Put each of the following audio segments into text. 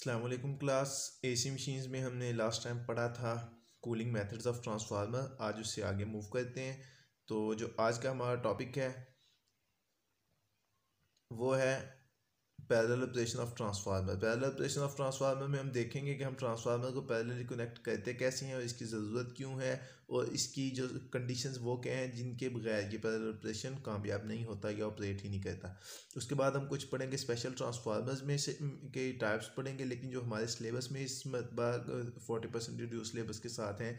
अल्लाम क्लास ए सी मशीन्स में हमने लास्ट टाइम पढ़ा था कूलिंग मेथड्स ऑफ ट्रांसफार्मर आज उससे आगे मूव करते हैं तो जो आज का हमारा टॉपिक है वो है parallel operation of transformer parallel operation of transformer में हम देखेंगे कि हम ट्रांसफार्मर को पैरल कनेक्ट करते कैसे हैं और इसकी ज़रूरत क्यों है और इसकी जो कंडीशंस वो क्या हैं जिनके बगैर ये पैरल ऑपरेशन कामयाब नहीं होता या ऑपरेट ही नहीं करता उसके बाद हम कुछ पढ़ेंगे स्पेशल ट्रांसफार्मर्स में से के टाइप्स पढ़ेंगे लेकिन जो हमारे सिलेबस में इस मतबा फोर्टी परसेंट सिलेबस के साथ हैं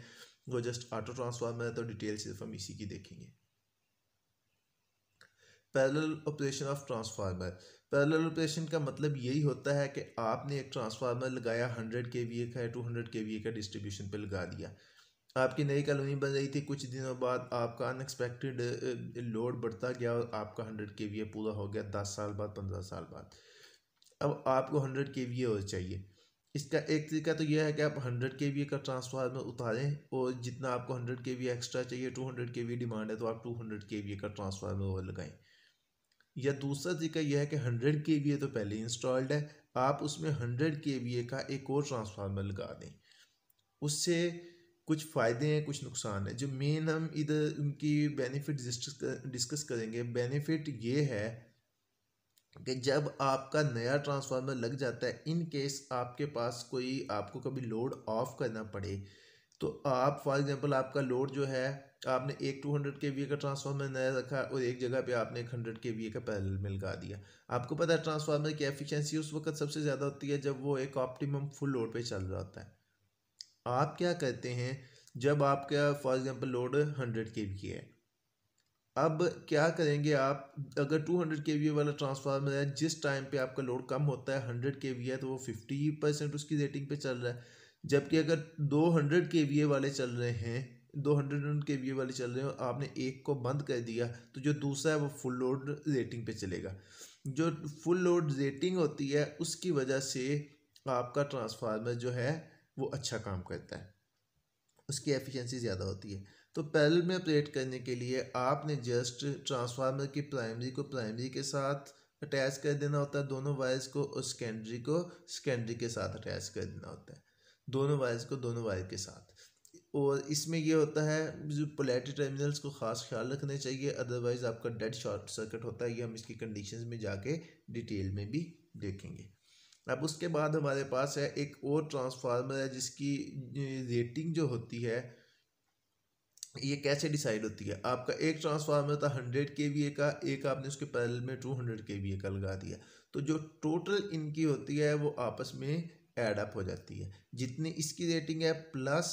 वो जस्ट ऑटो ट्रांसफार्मर है तो डिटेल सिर्फ हम इसी की देखेंगे parallel operation of transformer parallel operation का मतलब यही होता है कि आपने एक ट्रांसफार्मर लगाया हंड्रेड के वी ए का two hundred K V A का डिस्ट्रीब्यूशन पर लगा दिया आपकी नई कॉलोनी बन रही थी कुछ दिनों बाद आपका अनएक्सपेक्टेड लोड uh, बढ़ता गया और आपका हंड्रेड के वी ए पूरा हो गया दस साल बाद पंद्रह साल बाद अब आपको हंड्रेड के वी ए और चाहिए इसका एक तरीका तो यह है कि आप हंड्रेड के वी का ट्रांसफार्मर उतारें और जितना आपको हंड्रेड के वी एक्स्ट्रा चाहिए two hundred K V demand है तो आप टू हंड्रेड के वी का ट्रांसफार्मर और लगाएं या दूसरा तरीका यह है कि हंड्रेड के वी तो पहले इंस्टॉल्ड है आप उसमें हंड्रेड के वी का एक और ट्रांसफार्मर लगा दें उससे कुछ फ़ायदे हैं कुछ नुकसान है जो मेन हम इधर उनकी बेनिफिट डिस्कस करेंगे बेनिफिट ये है कि जब आपका नया ट्रांसफार्मर लग जाता है इन केस आपके पास कोई आपको कभी लोड ऑफ करना पड़े तो आप फॉर एग्जांपल आपका लोड जो है आपने एक टू हंड्रेड के वी का ट्रांसफार्मर नया रखा और एक जगह पे आपने एक हंड्रेड के वी का पैरेलल में लगा दिया आपको पता है ट्रांसफार्मर की एफिशिएंसी उस वक्त सबसे ज़्यादा होती है जब वो एक ऑप्टिमम फुल लोड पे चल रहा होता है आप क्या करते हैं जब आपका for example load hundred K V है अब क्या करेंगे आप अगर टू हंड्रेड के वी वाला ट्रांसफार्मर है जिस टाइम पर आपका लोड कम होता है हंड्रेड के वी है तो वो फिफ्टी परसेंट उसकी रेटिंग पर चल रहा है जबकि अगर 200 ए वाले चल रहे हैं दो हंड्रेड के वी ए वाले चल रहे हैं आपने एक को बंद कर दिया तो जो दूसरा है वो फुल लोड रेटिंग पे चलेगा जो फुल लोड रेटिंग होती है उसकी वजह से आपका ट्रांसफार्मर जो है वो अच्छा काम करता है उसकी एफिशिएंसी ज़्यादा होती है तो पैरल में ऑपरेट करने के लिए आपने जस्ट ट्रांसफार्मर की प्राइमरी को प्राइमरी के साथ अटैच कर देना होता है दोनों वायर्स को और सेकेंडरी को सेकेंडरी के साथ अटैच कर देना होता है दोनों वायर्स को दोनों वायर के साथ और इसमें यह होता है जो पोलैटी टर्मिनल्स को ख़ास ख्याल रखना चाहिए अदरवाइज़ आपका डेड शॉर्ट सर्किट होता है ये हम इसकी कंडीशंस में जाके डिटेल में भी देखेंगे अब उसके बाद हमारे पास है एक और ट्रांसफार्मर है जिसकी रेटिंग जो होती है ये कैसे डिसाइड होती है आपका एक ट्रांसफार्मर था हंड्रेड के वी ए का एक आपने उसके पैरल में two hundred K V A का लगा दिया तो जो टोटल इनकी होती है वो आपस में एडअप अप हो जाती है जितनी इसकी रेटिंग है प्लस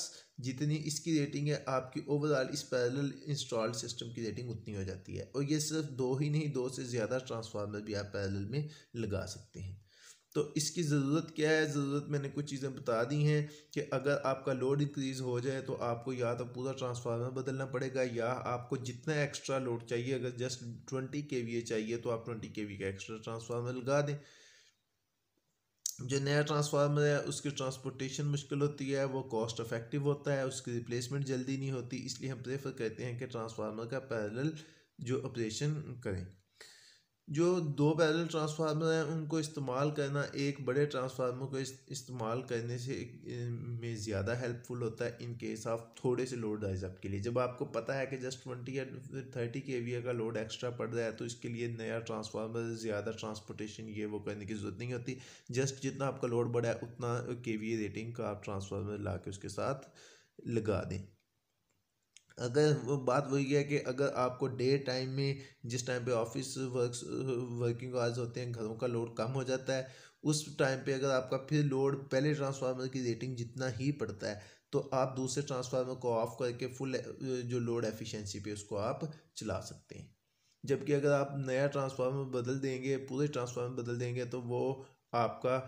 जितनी इसकी रेटिंग है आपकी ओवरऑल इस पैरेलल इंस्टॉल सिस्टम की रेटिंग उतनी हो जाती है और ये सिर्फ दो ही नहीं दो से ज़्यादा ट्रांसफार्मर भी आप पैरेलल में लगा सकते हैं तो इसकी ज़रूरत क्या है ज़रूरत मैंने कुछ चीज़ें बता दी हैं कि अगर आपका लोड इंक्रीज़ हो जाए तो आपको या तो पूरा ट्रांसफार्मर बदलना पड़ेगा या आपको जितना एक्स्ट्रा लोड चाहिए अगर जस्ट ट्वेंटी के चाहिए तो आप ट्वेंटी के का एक्स्ट्रा ट्रांसफार्मर लगा दें जो नया ट्रांसफार्मर है उसकी ट्रांसपोर्टेशन मुश्किल होती है वो कॉस्ट अफेक्टिव होता है उसकी रिप्लेसमेंट जल्दी नहीं होती इसलिए हम प्रेफर करते हैं कि ट्रांसफार्मर का पैरेलल जो ऑपरेशन करें जो दो पैरल ट्रांसफार्मर हैं उनको इस्तेमाल करना एक बड़े ट्रांसफार्मर को इस्तेमाल करने से में ज़्यादा हेल्पफुल होता है इन केस ऑफ थोड़े से लोड राइज के लिए जब आपको पता है कि जस्ट ट्वेंटी या थर्टी के का लोड एक्स्ट्रा पड़ रहा है तो इसके लिए नया ट्रांसफार्मर ज़्यादा ट्रांसपोर्टेशन ये वो करने की ज़रूरत नहीं होती जस्ट जितना आपका लोड बढ़ा है उतना के रेटिंग का आप ट्रांसफार्मर ला के उसके साथ लगा दें अगर बात वही है कि अगर आपको डे टाइम में जिस टाइम पे ऑफिस वर्क वर्किंग आवर्स होते हैं घरों का लोड कम हो जाता है उस टाइम पे अगर आपका फिर लोड पहले ट्रांसफार्मर की रेटिंग जितना ही पड़ता है तो आप दूसरे ट्रांसफार्मर को ऑफ करके फुल जो लोड एफिशिएंसी पे उसको आप चला सकते हैं जबकि अगर आप नया ट्रांसफार्मर बदल देंगे पूरे ट्रांसफार्मर बदल देंगे तो वो आपका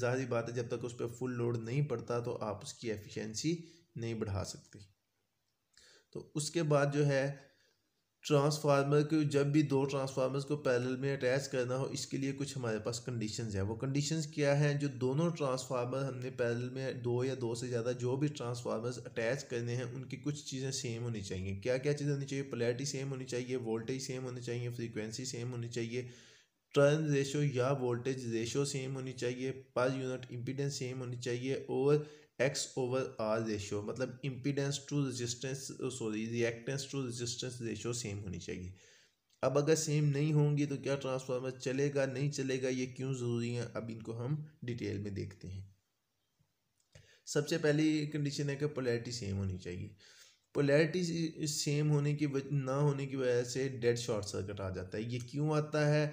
जाहिर बात है जब तक उस पर फुल लोड नहीं पड़ता तो आप उसकी एफिशिएंसी नहीं बढ़ा सकते तो उसके बाद जो है ट्रांसफार्मर को जब भी दो ट्रांसफार्मर्स को पैरेलल में अटैच करना हो इसके लिए कुछ हमारे पास कंडीशंस है वो कंडीशंस क्या हैं जो दोनों ट्रांसफार्मर हमने पैरेलल में दो या दो से ज़्यादा जो भी ट्रांसफार्मर्स अटैच करने हैं उनकी कुछ चीज़ें सेम होनी चाहिए क्या क्या चीज़ें होनी चाहिए पोलैरिटी सेम होनी चाहिए वोल्टेज सेम होनी चाहिए फ्रीक्वेंसी सेम होनी चाहिए टर्न रेशो या वोल्टेज रेशो सेम होनी चाहिए पर यूनिट इम्पीडेंस सेम होनी चाहिए और एक्स ओवर आर रेशियो मतलब impedance to resistance sorry reactance to resistance ratio same होनी चाहिए अब अगर सेम नहीं होंगी तो क्या ट्रांसफार्मर चलेगा नहीं चलेगा ये क्यों ज़रूरी है अब इनको हम डिटेल में देखते हैं सबसे पहली कंडीशन है कि पोलैरिटी सेम होनी चाहिए पोलैरिटी सेम होने की ना होने की वजह से डेड शॉर्ट सर्किट आ जाता है ये क्यों आता है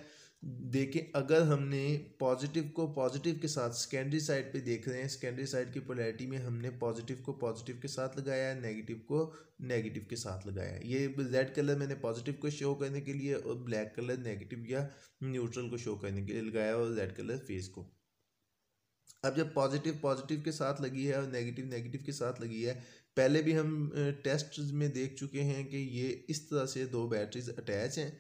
देखें अगर हमने पॉजिटिव को पॉजिटिव के साथ सेकेंडरी साइड पे देख रहे हैं सेकेंडरी साइड की पोलैरिटी में हमने पॉजिटिव को पॉजिटिव के साथ लगाया है नेगेटिव को नेगेटिव के साथ लगाया ये रेड कलर मैंने पॉजिटिव को शो करने के लिए और ब्लैक कलर नेगेटिव या न्यूट्रल को शो करने के लिए लगाया और रेड कलर फेस को अब जब पॉजिटिव पॉजिटिव के साथ लगी है और नेगेटिव नेगेटिव के साथ लगी है पहले भी हम टेस्ट में देख चुके हैं कि ये इस तरह से दो बैटरीज अटैच हैं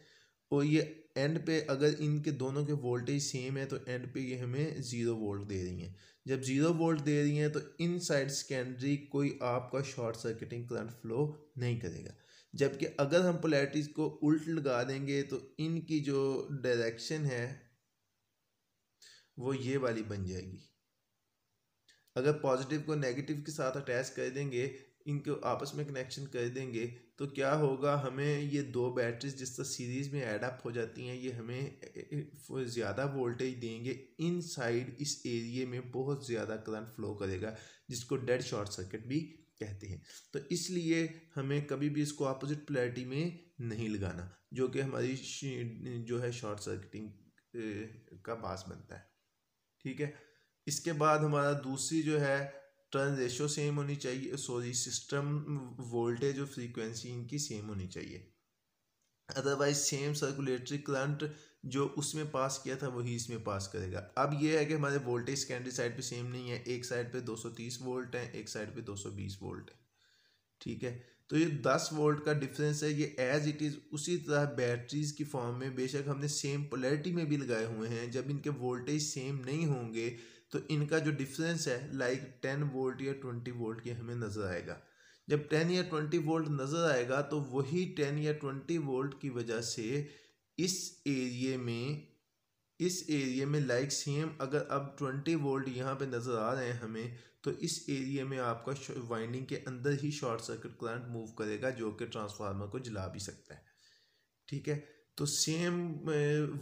और ये एंड पे अगर इनके दोनों के वोल्टेज सेम है तो एंड पे ये हमें ज़ीरो वोल्ट दे रही हैं जब ज़ीरो वोल्ट दे रही हैं तो इन साइड सेकेंडरी कोई आपका शॉर्ट सर्किटिंग करंट फ्लो नहीं करेगा जबकि अगर हम पोलैरिटीज़ को उल्ट लगा देंगे तो इनकी जो डायरेक्शन है वो ये वाली बन जाएगी अगर पॉजिटिव को नेगेटिव के साथ अटैच कर देंगे इनको आपस में कनेक्शन कर देंगे तो क्या होगा हमें ये दो बैटरीज जिस तरह सीरीज़ में एडअप हो जाती हैं ये हमें ज़्यादा वोल्टेज देंगे इन साइड इस एरिए में बहुत ज़्यादा करंट फ्लो करेगा जिसको डेड शॉर्ट सर्किट भी कहते हैं तो इसलिए हमें कभी भी इसको अपोजिट प्लेटी में नहीं लगाना जो कि हमारी जो है शॉर्ट सर्किटिंग का बास बनता है ठीक है इसके बाद हमारा दूसरी जो है टर्न सेम होनी चाहिए सॉरी सिस्टम वोल्टेज और फ्रीक्वेंसी इनकी सेम होनी चाहिए अदरवाइज सेम सर्कुलेटरी करंट जो उसमें पास किया था वही इसमें पास करेगा अब ये है कि हमारे वोल्टेज सेकेंडरी साइड पे सेम नहीं है एक साइड पे 230 वोल्ट है एक साइड पे 220 वोल्ट है ठीक है तो ये 10 वोल्ट का डिफरेंस है ये एज इट इज़ उसी तरह बैटरीज की फॉर्म में बेशक हमने सेम पोलैरिटी में भी लगाए हुए हैं जब इनके वोल्टेज सेम नहीं होंगे तो इनका जो डिफरेंस है लाइक टेन वोल्ट या ट्वेंटी वोल्ट की हमें नज़र आएगा जब टेन या ट्वेंटी वोल्ट नज़र आएगा तो वही टेन या ट्वेंटी वोल्ट की वजह से इस एरिए में इस एरिए में लाइक सेम अगर अब ट्वेंटी वोल्ट यहाँ पे नज़र आ रहे हैं हमें तो इस एरिए में आपका वाइंडिंग के अंदर ही शॉर्ट सर्किट करंट मूव करेगा जो कि ट्रांसफार्मर को जला भी सकता है ठीक है तो सेम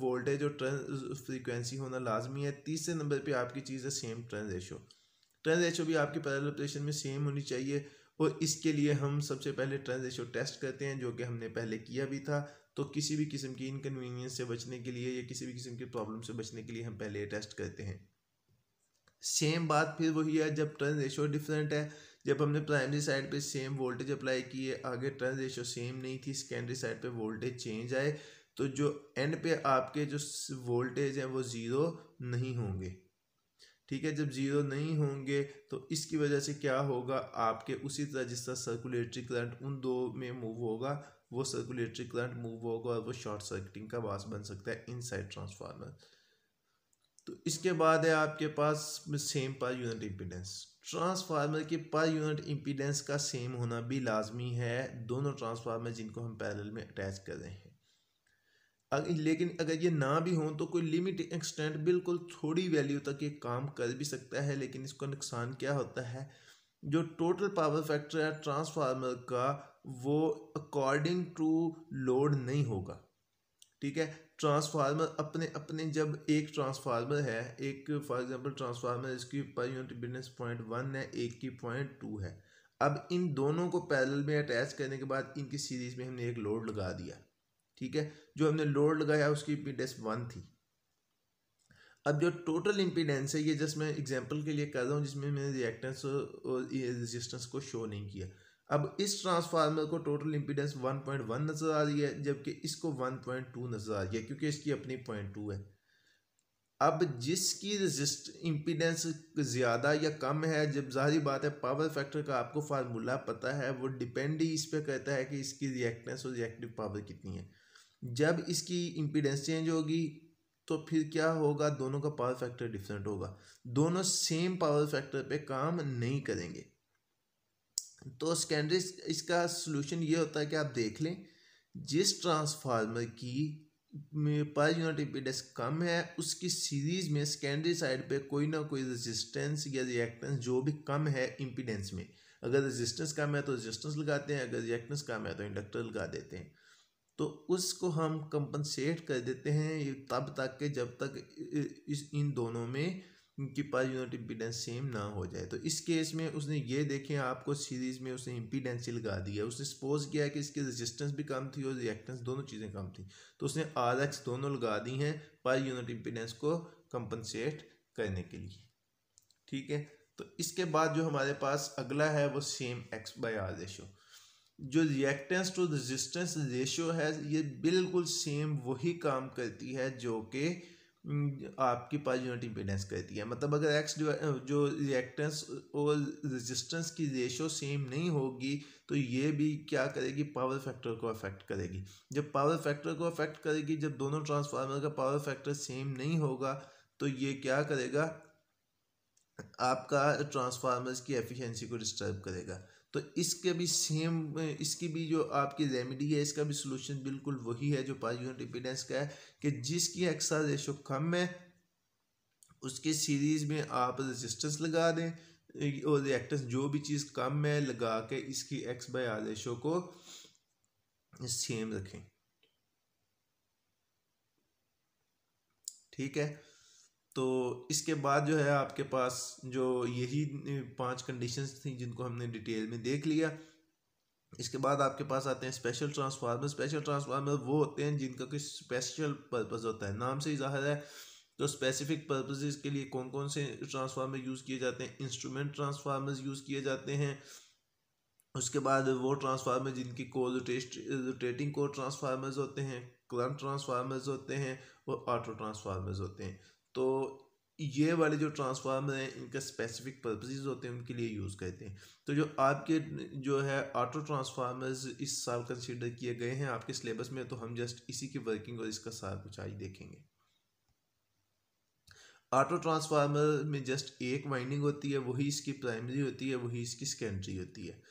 वोल्टेज eh, और टर्न फ्रीक्वेंसी होना लाजमी है तीसरे नंबर पे आपकी चीज़ है same train ratio train ratio भी आपके पैरल ऑपरेशन में सेम होनी चाहिए और इसके लिए हम सबसे पहले ट्रेन रेशो टेस्ट करते हैं जो कि हमने पहले किया भी था तो किसी भी किस्म की इनकन्वीनियंस से बचने के लिए या किसी भी किस्म की प्रॉब्लम से बचने के लिए हम पहले ये टेस्ट करते हैं सेम बात फिर वही है जब ट्रेन रेशो डिफरेंट है जब हमने प्राइमरी साइड पे सेम वोल्टेज अप्लाई किए आगे ट्रेन रेशो सेम नहीं थी सेकेंडरी साइड पे वोल्टेज चेंज आए तो जो एंड पे आपके जो वोल्टेज हैं वो ज़ीरो नहीं होंगे ठीक है जब ज़ीरो नहीं होंगे तो इसकी वजह से क्या होगा आपके उसी तरह जिस तरह सर्कुलेटरी करंट उन दो में मूव होगा वो सर्कुलेटरी करंट मूव होगा और वो शॉर्ट सर्किटिंग का बास बन सकता है इनसाइड ट्रांसफार्मर तो इसके बाद है आपके पास same per unit impedance transformer की पर यूनिट इम्पीडेंस का सेम होना भी लाजमी है दोनों ट्रांसफार्मर जिनको हम पैरेलल में अटैच कर रहे हैं लेकिन अगर ये ना भी हो तो कोई लिमिट एक्सटेंट बिल्कुल थोड़ी वैल्यू तक ये काम कर भी सकता है लेकिन इसका नुकसान क्या होता है जो टोटल पावर फैक्टर है ट्रांसफार्मर का वो अकॉर्डिंग टू लोड नहीं होगा ठीक है ट्रांसफार्मर अपने अपने जब एक ट्रांसफार्मर है एक फॉर एग्जांपल ट्रांसफार्मर इसकी per unit business point one है एक की पॉइंट टू है अब इन दोनों को पैरेलल में अटैच करने के बाद इनकी सीरीज़ में हमने एक लोड लगा दिया ठीक है जो हमने लोड लगाया उसकी इम्पीडेंस वन थी अब जो टोटल इम्पीडेंस है ये जस्ट मैं एग्जांपल के लिए कर रहा हूँ जिसमें मैंने रिएक्टेंस और रेजिस्टेंस को शो नहीं किया अब इस ट्रांसफार्मर को टोटल इम्पीडेंस 1.1 नज़र आ रही है जबकि इसको 1.2 नज़र आ रही है क्योंकि इसकी अपनी पॉइंट टू है अब जिसकी रजिस्ट इम्पीडेंस ज़्यादा या कम है जब जाहिर बात है पावर फैक्टर का आपको फार्मूला पता है वो डिपेंड ही इस पर कहता है कि इसकी रिएक्टेंस और रिएक्टिव पावर कितनी है जब इसकी इम्पीडेंस चेंज होगी तो फिर क्या होगा दोनों का पावर फैक्टर डिफरेंट होगा दोनों सेम पावर फैक्टर पे काम नहीं करेंगे तो सेकेंडरी इसका सोल्यूशन ये होता है कि आप देख लें जिस ट्रांसफार्मर की पर यूनिट इम्पीडेंस कम है उसकी सीरीज में सेकेंडरी साइड पे कोई ना कोई रेजिस्टेंस या रिएक्टेंस जो भी कम है इम्पीडेंस में अगर रेजिस्टेंस कम है तो रेजिस्टेंस लगाते हैं अगर रिएक्टेंस कम है तो इंडक्टर लगा देते हैं तो उसको हम कंपनसेट कर देते हैं तब तक के जब तक इस इन दोनों में उनके पर यूनिट इम्पीडेंस सेम ना हो जाए तो इस केस में उसने ये देखें आपको सीरीज़ में उसने इम्पीडेंस ही लगा दिया उसने सपोज किया कि इसके रेजिस्टेंस भी कम थी और रिएक्टेंस दोनों चीज़ें कम थी तो उसने आर एक्स दोनों लगा दी हैं पर यूनिट इम्पीडेंस को कंपनसेट करने के लिए ठीक है तो इसके बाद जो हमारे पास अगला है वो same X by R ratio जो रिएक्टेंस टू रेजिस्टेंस रेशियो है ये बिल्कुल सेम वही काम करती है जो कि आपकी पर यूनिट इम्पीडेंस करती है मतलब अगर एक्स जो रिएक्टेंस और रेजिस्टेंस की रेशियो सेम नहीं होगी तो ये भी क्या करेगी पावर फैक्टर को अफेक्ट करेगी जब पावर फैक्टर को अफेक्ट करेगी जब दोनों ट्रांसफार्मर का पावर फैक्टर सेम नहीं होगा तो ये क्या करेगा आपका ट्रांसफार्मर्स की एफिशिएंसी को डिस्टर्ब करेगा तो इसके भी सेम इसकी भी जो आपकी रेमेडी है इसका भी सोल्यूशन बिल्कुल वही है जो पाँच यूनिट इम्पीडेंस का है कि जिसकी एक्सा रेशो कम है उसके सीरीज़ में आप रेजिस्टेंस लगा दें और रिएक्टेंस जो भी चीज़ कम है लगा के इसकी एक्स बाय आर रेशो को सेम रखें ठीक है तो इसके बाद जो है आपके पास जो यही पांच कंडीशंस थी जिनको हमने डिटेल में देख लिया इसके बाद आपके पास आते हैं स्पेशल ट्रांसफार्मर स्पेशल ट्रांसफार्मर वो होते हैं जिनका कोई स्पेशल पर्पज़ होता है नाम से ही जाहिर है तो स्पेसिफिक पर्पसेस के लिए कौन कौन से ट्रांसफार्मर यूज़ किए जाते हैं इंस्ट्रूमेंट ट्रांसफार्मर्स यूज़ किए जाते हैं उसके बाद वो ट्रांसफार्मर जिनकी को रोटेटिंग कोर ट्रांसफार्मर्स होते हैं करंट ट्रांसफार्मर्स होते हैं और ऑटो ट्रांसफार्मर्स होते हैं तो ये वाले जो ट्रांसफार्मर हैं इनका स्पेसिफिक पर्पसेज होते हैं उनके लिए यूज़ करते हैं तो जो आपके जो है ऑटो ट्रांसफार्मर्स इस साल कंसीडर किए गए हैं आपके सिलेबस में तो हम जस्ट इसी की वर्किंग और इसका सार कुछ आज देखेंगे ऑटो ट्रांसफार्मर में जस्ट एक वाइंडिंग होती है वही इसकी प्राइमरी होती है वही इसकी सेकेंडरी होती है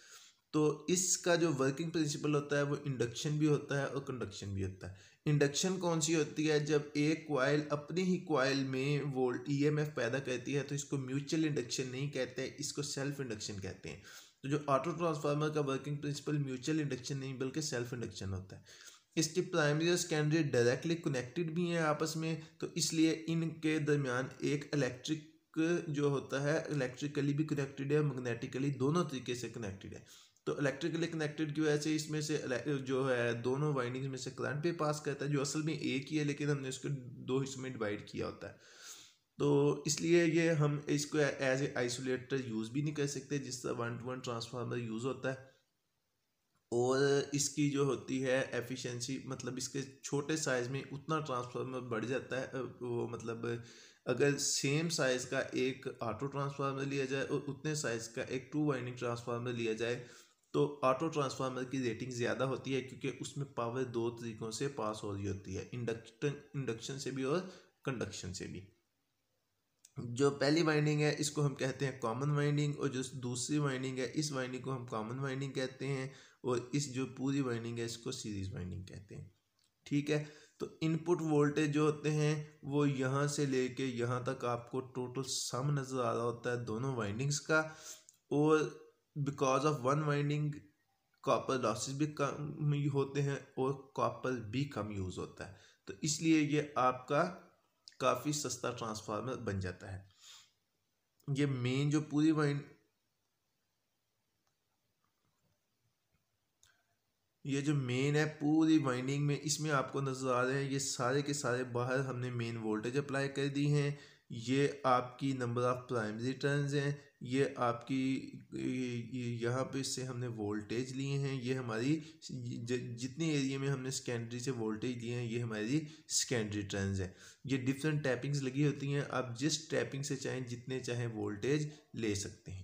तो इसका जो वर्किंग प्रिंसिपल होता है वो इंडक्शन भी होता है और कंडक्शन भी होता है इंडक्शन कौन सी होती है जब एक क्वाइल अपनी ही क्वाइल में वोल्ट ईएमएफ e पैदा करती है तो इसको म्यूचुअल इंडक्शन नहीं कहते इसको सेल्फ इंडक्शन कहते हैं तो जो ऑटो ट्रांसफार्मर का वर्किंग प्रिंसिपल म्यूचुअल इंडक्शन नहीं बल्कि सेल्फ इंडक्शन होता है इसके प्राइमरी और सेकेंडरी डायरेक्टली कनेक्टेड भी हैं आपस में तो इसलिए इनके दरमियान एक इलेक्ट्रिक जो होता है इलेक्ट्रिकली भी कनेक्टेड है मैग्नेटिकली दोनों तरीके से कनेक्टेड है तो इलेक्ट्रिकली कनेक्टेड की वजह से इसमें से जो है दोनों वाइंडिंग्स में से करंट भी पास करता है जो असल में एक ही है लेकिन हमने इसको दो हिस्सों में डिवाइड किया होता है तो इसलिए ये हम इसको एज ए आइसोलेटर यूज़ भी नहीं कर सकते जिस तरह one to one transformer use होता है और इसकी जो होती है एफिशिएंसी मतलब इसके छोटे साइज़ में उतना ट्रांसफार्मर बढ़ जाता है वो मतलब अगर सेम साइज़ का एक ऑटो ट्रांसफार्मर लिया जाए और उतने साइज़ का एक टू वाइंडिंग ट्रांसफार्मर लिया जाए तो ऑटो ट्रांसफार्मर की रेटिंग ज़्यादा होती है क्योंकि उसमें पावर दो तरीक़ों से पास हो रही होती है इंडक्शन इंडक्शन से भी और कंडक्शन से भी जो पहली वाइंडिंग है इसको हम कहते हैं कॉमन वाइंडिंग और जो दूसरी वाइंडिंग है इस वाइंडिंग को हम कॉमन वाइंडिंग कहते हैं और इस जो पूरी वाइंडिंग है इसको सीरीज वाइंडिंग कहते हैं ठीक है तो इनपुट वोल्टेज जो होते हैं वो यहाँ से कर यहाँ तक आपको टोटल सम नज़र आ रहा होता है दोनों वाइंडिंग्स का और because of one winding copper losses भी कम होते हैं और कॉपर भी कम यूज़ होता है तो इसलिए ये आपका काफ़ी सस्ता ट्रांसफार्मर बन जाता है ये मेन जो पूरी वाइंड ये जो मेन है पूरी वाइंडिंग में इसमें आपको नज़र आ रहे हैं ये सारे के सारे बाहर हमने मेन वोल्टेज अप्लाई कर दी हैं ये आपकी नंबर ऑफ़ प्राइमरी टर्न्स हैं ये आपकी यहाँ पे से हमने वोल्टेज लिए हैं ये हमारी जितने एरिया में हमने सेकेंडरी से वोल्टेज लिए हैं ये हमारी सेकेंडरी ट्रेंस हैं ये डिफरेंट टैपिंग्स लगी होती हैं आप जिस टैपिंग से चाहें जितने चाहें वोल्टेज ले सकते हैं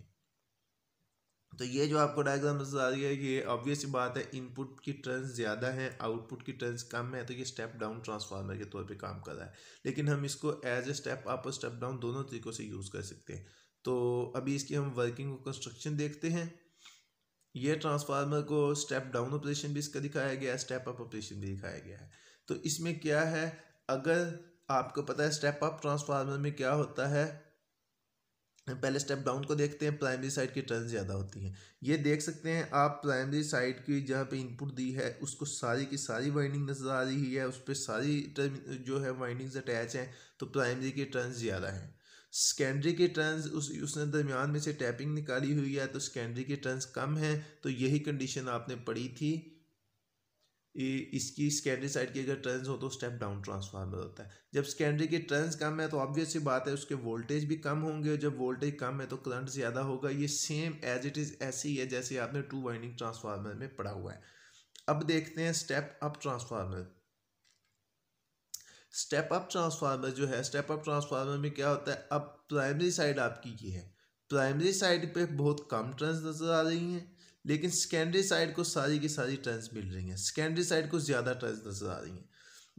तो ये जो आपको डायग्राम नजर आ रही है ये ऑब्वियस बात है इनपुट की ट्रेंस ज़्यादा है आउटपुट की ट्रेंस कम है तो ये स्टेप डाउन ट्रांसफार्मर के तौर पे काम कर रहा है लेकिन हम इसको एज ए स्टेप अप और स्टेप डाउन दोनों तरीक़ों से यूज़ कर सकते हैं तो अभी इसकी हम वर्किंग कंस्ट्रक्शन देखते हैं यह ट्रांसफार्मर को स्टेप डाउन ऑपरेशन भी इसका दिखाया गया है स्टेप अप ऑपरेशन भी दिखाया गया है तो इसमें क्या है अगर आपको पता है स्टेप अप ट्रांसफार्मर में क्या होता है पहले स्टेप डाउन को देखते हैं प्राइमरी साइड की टर्न ज़्यादा होती हैं ये देख सकते हैं आप प्राइमरी साइड की जहाँ पे इनपुट दी है उसको सारी की सारी वाइंडिंग नज़र आ रही है उस पर सारी टर्म जो है वाइंडिंग्स अटैच हैं तो प्राइमरी की टर्न ज़्यादा हैं सेकेंडरी के टर्न्स उस उसने दरमियान में से टैपिंग निकाली हुई है तो सेकेंडरी के टर्न्स कम हैं तो यही कंडीशन आपने पढ़ी थी इसकी सेकेंडरी साइड की अगर टर्न्स हो तो स्टेप डाउन ट्रांसफार्मर होता है जब सेकेंडरी के टर्न्स तो कम है तो ऑब्वियस ही बात है उसके वोल्टेज भी कम होंगे जब वोल्टेज कम है तो करंट ज़्यादा होगा ये सेम एज इट इज़ ऐसे ही है जैसे आपने टू वाइंडिंग ट्रांसफार्मर में पढ़ा हुआ है अब देखते हैं step up transformer step up transformer जो है स्टेप अप ट्रांसफार्मर में क्या होता है अब प्राइमरी साइड आपकी ये है प्राइमरी साइड पे बहुत कम ट्रेंस नज़र आ रही हैं लेकिन सेकेंडरी साइड को सारी की सारी ट्रेंस मिल रही हैं सेकेंडरी साइड को ज़्यादा ट्रेंस नज़र आ रही हैं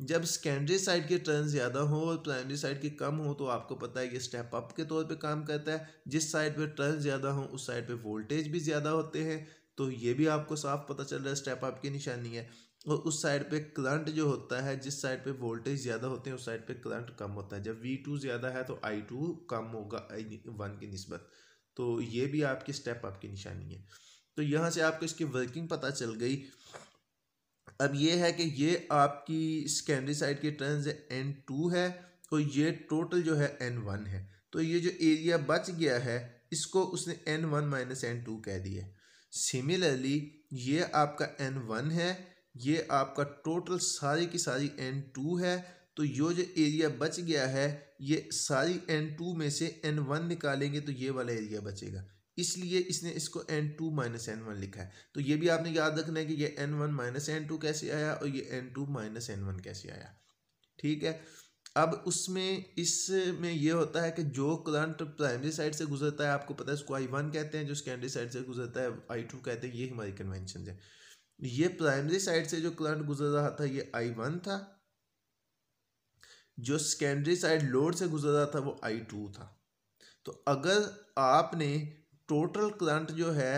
जब सेकेंडरी साइड के टर्न ज़्यादा हो और प्राइमरी साइड के कम हो तो आपको पता है ये स्टेप अप के तौर पे काम करता है जिस साइड पे टर्न ज़्यादा हो उस साइड पे वोल्टेज भी ज़्यादा होते हैं तो ये भी आपको साफ पता चल रहा है स्टेप अप की निशानी है और उस साइड पे करंट जो होता है जिस साइड पे वोल्टेज ज़्यादा होते हैं उस साइड पे करंट कम होता है जब वी टू ज़्यादा है तो आई टू कम होगा आई वन की नस्बत तो ये भी आपकी स्टेप आपकी निशानी है तो यहाँ से आपको इसकी वर्किंग पता चल गई अब ये है कि ये आपकी सेकेंडरी साइड की टर्न एन टू है और ये टोटल जो है एन वन है तो ये जो एरिया बच गया है इसको उसने N one minus N two कह दिया सिमिलरली ये आपका एन वन है ये आपका टोटल सारी की सारी एन टू है तो यो जो एरिया बच गया है ये सारी एन टू में से एन वन निकालेंगे तो ये वाला एरिया बचेगा इसलिए इसने इसको N two minus N one लिखा है तो ये भी आपने याद रखना है कि ये N one minus N two कैसे आया और ये N two minus N one कैसे आया ठीक है अब उसमें इसमें यह होता है कि जो करंट प्राइमरी साइड से गुजरता है आपको पता है उसको आई वन कहते हैं जो सेकेंडरी साइड से गुजरता है आई टू कहते हैं ये हमारी कन्वेंशन है ये प्राइमरी साइड से जो करंट गुजर रहा था ये आई वन था जो सेकेंडरी साइड लोड से गुजर रहा था वो आई टू था तो अगर आपने टोटल करंट जो है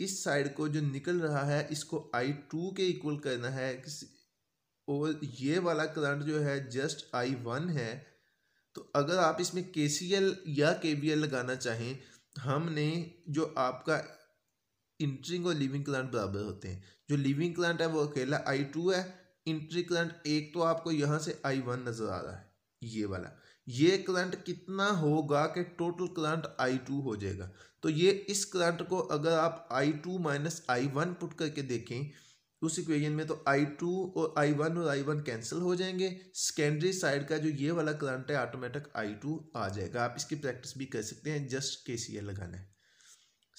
इस साइड को जो निकल रहा है इसको आई टू के इक्वल करना है और ये वाला करंट जो है जस्ट आई वन है तो अगर आप इसमें के या के लगाना चाहें हमने जो आपका इंट्रिंग और लिविंग क्लांट बराबर होते हैं जो लिविंग क्लांट है वो अकेला आई टू है इंट्री क्लांट एक तो आपको यहाँ से आई वन नज़र आ रहा है ये वाला ये क्लांट कितना होगा कि टोटल क्लांट आई टू हो जाएगा तो ये इस क्लांट को अगर आप I two minus I one put करके देखें उस इक्वेशन में तो आई टू और आई वन और आई वन कैंसिल हो जाएंगे सेकेंडरी साइड का जो ये वाला क्लांट है ऑटोमेटिक आई टू आ जाएगा आप इसकी प्रैक्टिस भी कर सकते हैं जस्ट के सी लगाना है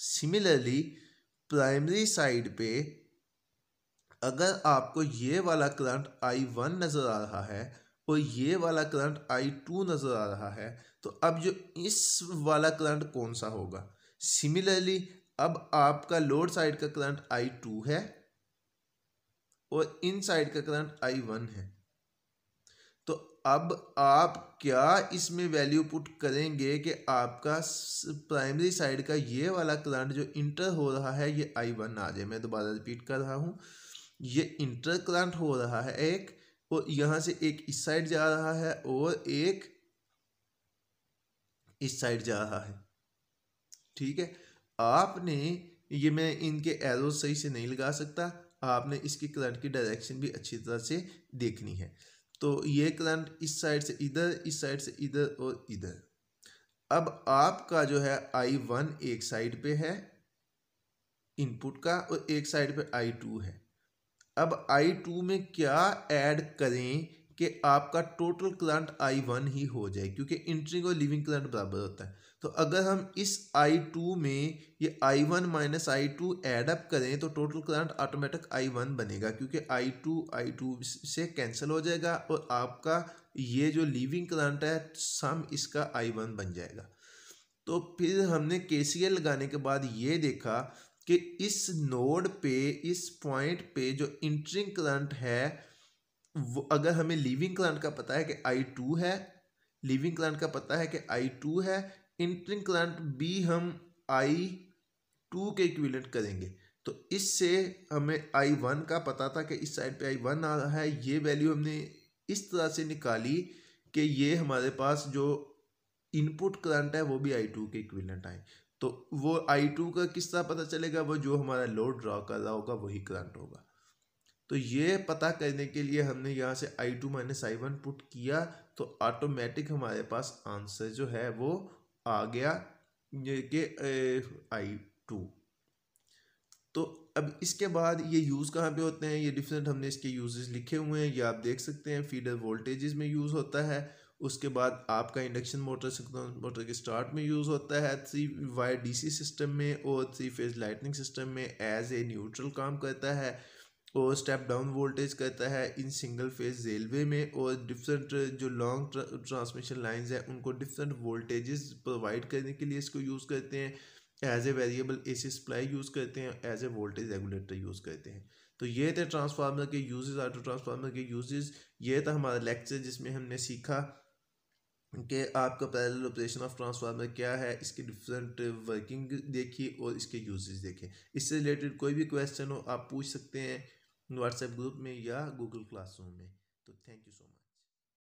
सिमिलरली प्राइमरी साइड पे अगर आपको ये वाला करंट आई वन नज़र आ रहा है और ये वाला करंट आई टू नज़र आ रहा है तो अब जो इस वाला करंट कौन सा होगा सिमिलरली अब आपका लोड साइड का करंट आई टू है और इन साइड का करंट आई वन है अब आप क्या इसमें वैल्यू पुट करेंगे कि आपका प्राइमरी साइड का ये वाला करंट जो इंटर हो रहा है ये आई वन आ जाए मैं दोबारा रिपीट कर रहा हूँ ये इंटर करंट हो रहा है एक और यहाँ से एक इस साइड जा रहा है और एक इस साइड जा रहा है ठीक है आपने ये मैं इनके एरो सही से नहीं लगा सकता आपने इसकी करंट की डायरेक्शन भी अच्छी तरह से देखनी है तो ये करंट इस साइड से इधर इस साइड से इधर और इधर अब आपका जो है आई वन एक साइड पे है इनपुट का और एक साइड पे आई टू है अब आई टू में क्या ऐड करें कि आपका टोटल करंट आई वन ही हो जाए क्योंकि इंटरिंग और लिविंग करंट बराबर होता है तो अगर हम इस आई टू में ये I one minus I two add up करें तो total current automatic I one बनेगा क्योंकि आई टू आई टू से कैंसिल हो जाएगा और आपका ये जो लिविंग करंट है सम इसका आई वन बन जाएगा तो फिर हमने के लगाने के बाद ये देखा कि इस नोड पे इस पॉइंट पे जो इंटरिंग करंट है वो अगर हमें लिविंग क्लाइंट का पता है कि आई टू है लिविंग क्लाइंट का पता है कि आई टू है इंटरिंग क्लाइंट भी हम आई टू के इक्विलेंट करेंगे तो इससे हमें आई वन का पता था कि इस साइड पे आई वन आ रहा है ये वैल्यू हमने इस तरह से निकाली कि ये हमारे पास जो इनपुट करंट है वो भी आई टू के इक्विलेंट आए तो वो आई टू का किस तरह पता चलेगा वो जो हमारा लोड ड्रॉ कर रहा होगा वही करंट होगा तो ये पता करने के लिए हमने यहाँ से I two minus I one put किया तो ऑटोमेटिक हमारे पास आंसर जो है वो आ गया के आई टू तो अब इसके बाद ये यूज़ कहाँ पे होते हैं ये डिफरेंट हमने इसके यूजेस लिखे हुए हैं ये आप देख सकते हैं फीडर वोल्टेजेस में यूज़ होता है उसके बाद आपका इंडक्शन मोटर मोटर के स्टार्ट में यूज़ होता है थ्री वायर डीसी सिस्टम में और थ्री फेज लाइटनिंग सिस्टम में एज ए न्यूट्रल काम करता है और स्टेप डाउन वोल्टेज करता है इन सिंगल फेज रेलवे में और डिफरेंट जो लॉन्ग ट्रांसमिशन लाइंस हैं उनको डिफरेंट वोल्टेजेस प्रोवाइड करने के लिए इसको यूज़ करते हैं as a variable A C supply use करते हैं as a voltage regulator use करते हैं तो ये थे ट्रांसफार्मर के यूजेस ऑटो ट्रांसफार्मर के यूजेस ये था हमारा लेक्चर जिसमें हमने सीखा कि आपका पैरेलल ऑपरेशन ऑफ ट्रांसफार्मर क्या है इसकी डिफरेंट वर्किंग देखिए और इसके यूजेस देखिए इससे रिलेटेड कोई भी क्वेश्चन हो आप पूछ सकते हैं व्हाट्सएप ग्रुप में या गूगल क्लासरूम में तो थैंक यू सो मच